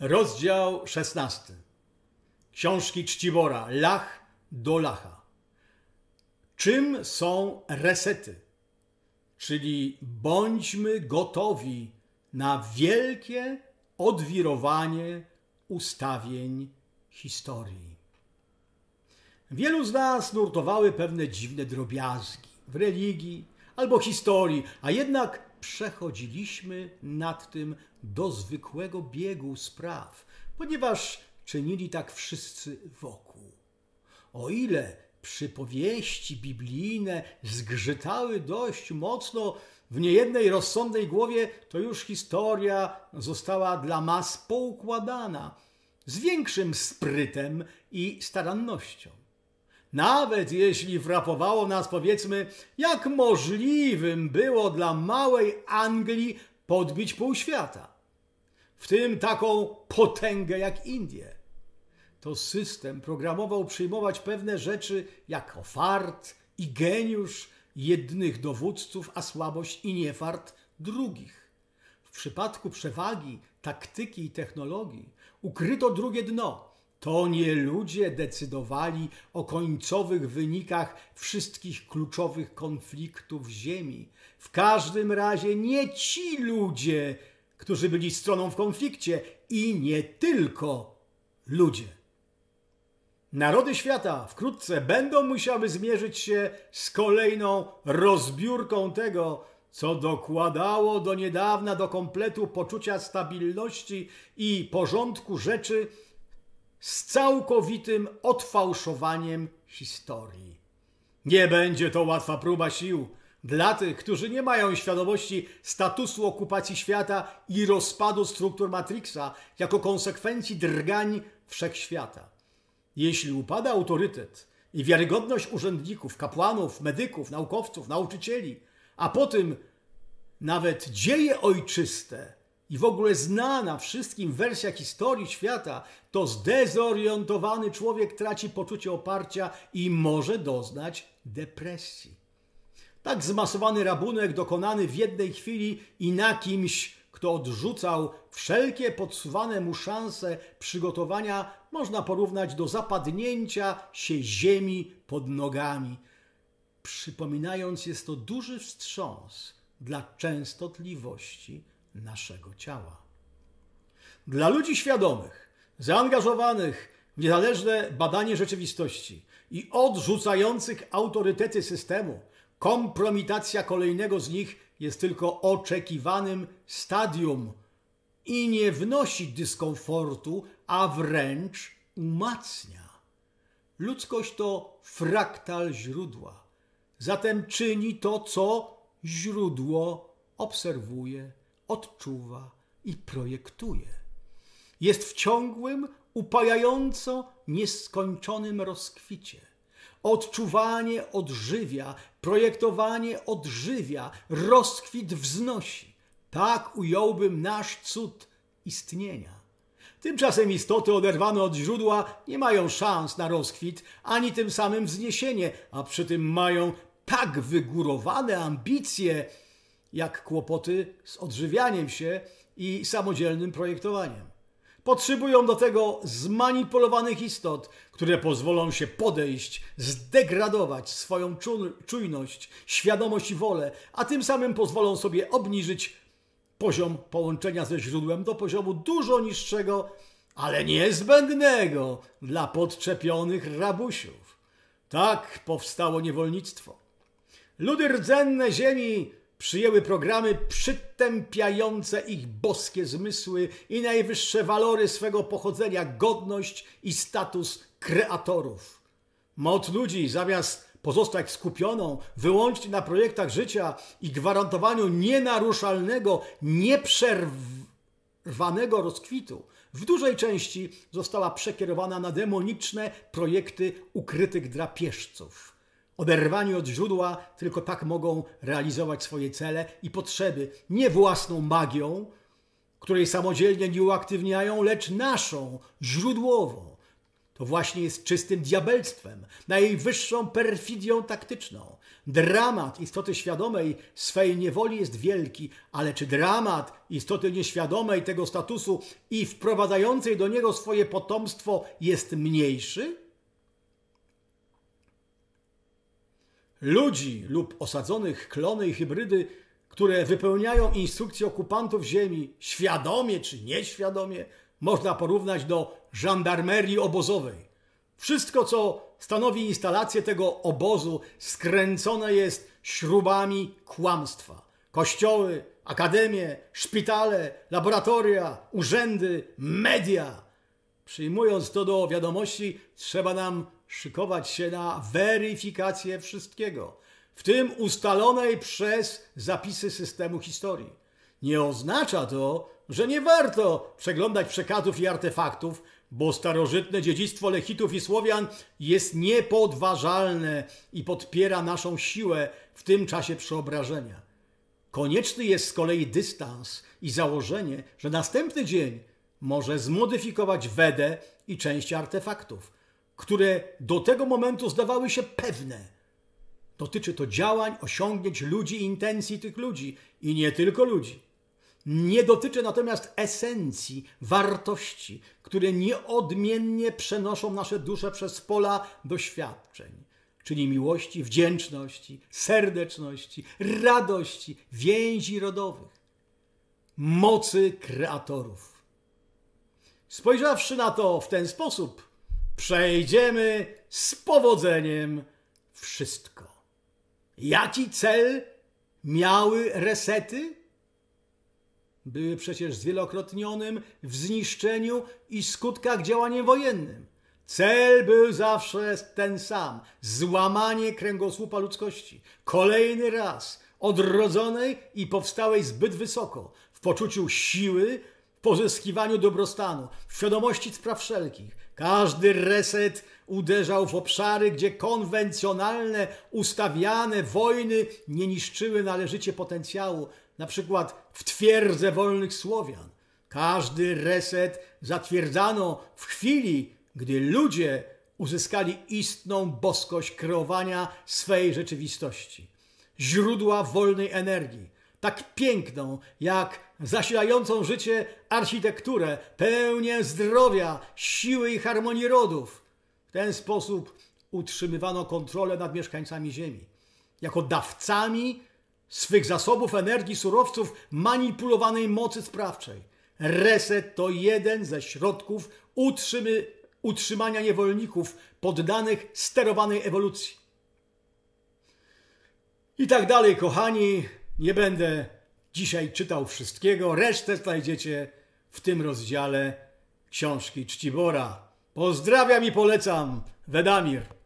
Rozdział 16. Książki Czcibora. Lach do Lacha. Czym są resety? Czyli bądźmy gotowi na wielkie odwirowanie ustawień historii. Wielu z nas nurtowały pewne dziwne drobiazgi w religii albo historii, a jednak przechodziliśmy nad tym do zwykłego biegu spraw, ponieważ czynili tak wszyscy wokół. O ile przypowieści biblijne zgrzytały dość mocno w niejednej rozsądnej głowie, to już historia została dla mas poukładana z większym sprytem i starannością. Nawet jeśli frapowało nas, powiedzmy, jak możliwym było dla małej Anglii podbić pół świata, w tym taką potęgę jak Indie. To system programował przyjmować pewne rzeczy jako fart i geniusz jednych dowódców, a słabość i niefart drugich. W przypadku przewagi, taktyki i technologii ukryto drugie dno to nie ludzie decydowali o końcowych wynikach wszystkich kluczowych konfliktów Ziemi. W każdym razie nie ci ludzie, którzy byli stroną w konflikcie i nie tylko ludzie. Narody świata wkrótce będą musiały zmierzyć się z kolejną rozbiórką tego, co dokładało do niedawna do kompletu poczucia stabilności i porządku rzeczy z całkowitym odfałszowaniem historii. Nie będzie to łatwa próba sił dla tych, którzy nie mają świadomości statusu okupacji świata i rozpadu struktur Matrixa jako konsekwencji drgań wszechświata. Jeśli upada autorytet i wiarygodność urzędników, kapłanów, medyków, naukowców, nauczycieli, a potem nawet dzieje ojczyste i w ogóle znana wszystkim wersja historii świata, to zdezorientowany człowiek traci poczucie oparcia i może doznać depresji. Tak zmasowany rabunek dokonany w jednej chwili i na kimś, kto odrzucał wszelkie podsuwane mu szanse przygotowania, można porównać do zapadnięcia się ziemi pod nogami. Przypominając, jest to duży wstrząs dla częstotliwości naszego ciała. Dla ludzi świadomych, zaangażowanych w niezależne badanie rzeczywistości i odrzucających autorytety systemu, kompromitacja kolejnego z nich jest tylko oczekiwanym stadium i nie wnosi dyskomfortu, a wręcz umacnia. Ludzkość to fraktal źródła, zatem czyni to, co źródło obserwuje odczuwa i projektuje. Jest w ciągłym, upajająco nieskończonym rozkwicie. Odczuwanie odżywia, projektowanie odżywia, rozkwit wznosi. Tak ująłbym nasz cud istnienia. Tymczasem istoty oderwane od źródła nie mają szans na rozkwit, ani tym samym wzniesienie, a przy tym mają tak wygórowane ambicje, jak kłopoty z odżywianiem się i samodzielnym projektowaniem. Potrzebują do tego zmanipulowanych istot, które pozwolą się podejść, zdegradować swoją czujność, świadomość i wolę, a tym samym pozwolą sobie obniżyć poziom połączenia ze źródłem do poziomu dużo niższego, ale niezbędnego dla podczepionych rabusiów. Tak powstało niewolnictwo. Ludy rdzenne ziemi przyjęły programy przytępiające ich boskie zmysły i najwyższe walory swego pochodzenia, godność i status kreatorów. Mot ludzi zamiast pozostać skupioną wyłącznie na projektach życia i gwarantowaniu nienaruszalnego, nieprzerwanego rozkwitu, w dużej części została przekierowana na demoniczne projekty ukrytych drapieżców. Oderwani od źródła, tylko tak mogą realizować swoje cele i potrzeby, nie własną magią, której samodzielnie nie uaktywniają, lecz naszą, źródłową. To właśnie jest czystym diabelstwem, najwyższą perfidią taktyczną. Dramat istoty świadomej swej niewoli jest wielki, ale czy dramat istoty nieświadomej tego statusu i wprowadzającej do niego swoje potomstwo jest mniejszy? ludzi lub osadzonych klony i hybrydy, które wypełniają instrukcje okupantów ziemi świadomie czy nieświadomie, można porównać do żandarmerii obozowej. Wszystko, co stanowi instalację tego obozu, skręcone jest śrubami kłamstwa. Kościoły, akademie, szpitale, laboratoria, urzędy, media – Przyjmując to do wiadomości, trzeba nam szykować się na weryfikację wszystkiego, w tym ustalonej przez zapisy systemu historii. Nie oznacza to, że nie warto przeglądać przekazów i artefaktów, bo starożytne dziedzictwo Lechitów i Słowian jest niepodważalne i podpiera naszą siłę w tym czasie przeobrażenia. Konieczny jest z kolei dystans i założenie, że następny dzień może zmodyfikować Wedę i część artefaktów, które do tego momentu zdawały się pewne. Dotyczy to działań, osiągnięć ludzi intencji tych ludzi i nie tylko ludzi. Nie dotyczy natomiast esencji, wartości, które nieodmiennie przenoszą nasze dusze przez pola doświadczeń, czyli miłości, wdzięczności, serdeczności, radości, więzi rodowych, mocy kreatorów. Spojrzawszy na to w ten sposób, przejdziemy z powodzeniem wszystko. Jaki cel miały resety? Były przecież zwielokrotnionym w zniszczeniu i skutkach działaniem wojennym. Cel był zawsze ten sam złamanie kręgosłupa ludzkości. Kolejny raz odrodzonej i powstałej zbyt wysoko, w poczuciu siły pozyskiwaniu dobrostanu, w świadomości spraw wszelkich. Każdy reset uderzał w obszary, gdzie konwencjonalne, ustawiane wojny nie niszczyły należycie potencjału, na przykład w twierdze wolnych Słowian. Każdy reset zatwierdzano w chwili, gdy ludzie uzyskali istną boskość kreowania swej rzeczywistości. Źródła wolnej energii, tak piękną, jak zasilającą życie architekturę, pełnię zdrowia, siły i harmonii rodów. W ten sposób utrzymywano kontrolę nad mieszkańcami Ziemi. Jako dawcami swych zasobów energii, surowców, manipulowanej mocy sprawczej. Reset to jeden ze środków utrzymy, utrzymania niewolników poddanych sterowanej ewolucji. I tak dalej, kochani. Nie będę dzisiaj czytał wszystkiego, resztę znajdziecie w tym rozdziale książki Czcibora. Pozdrawiam i polecam, Wedamir.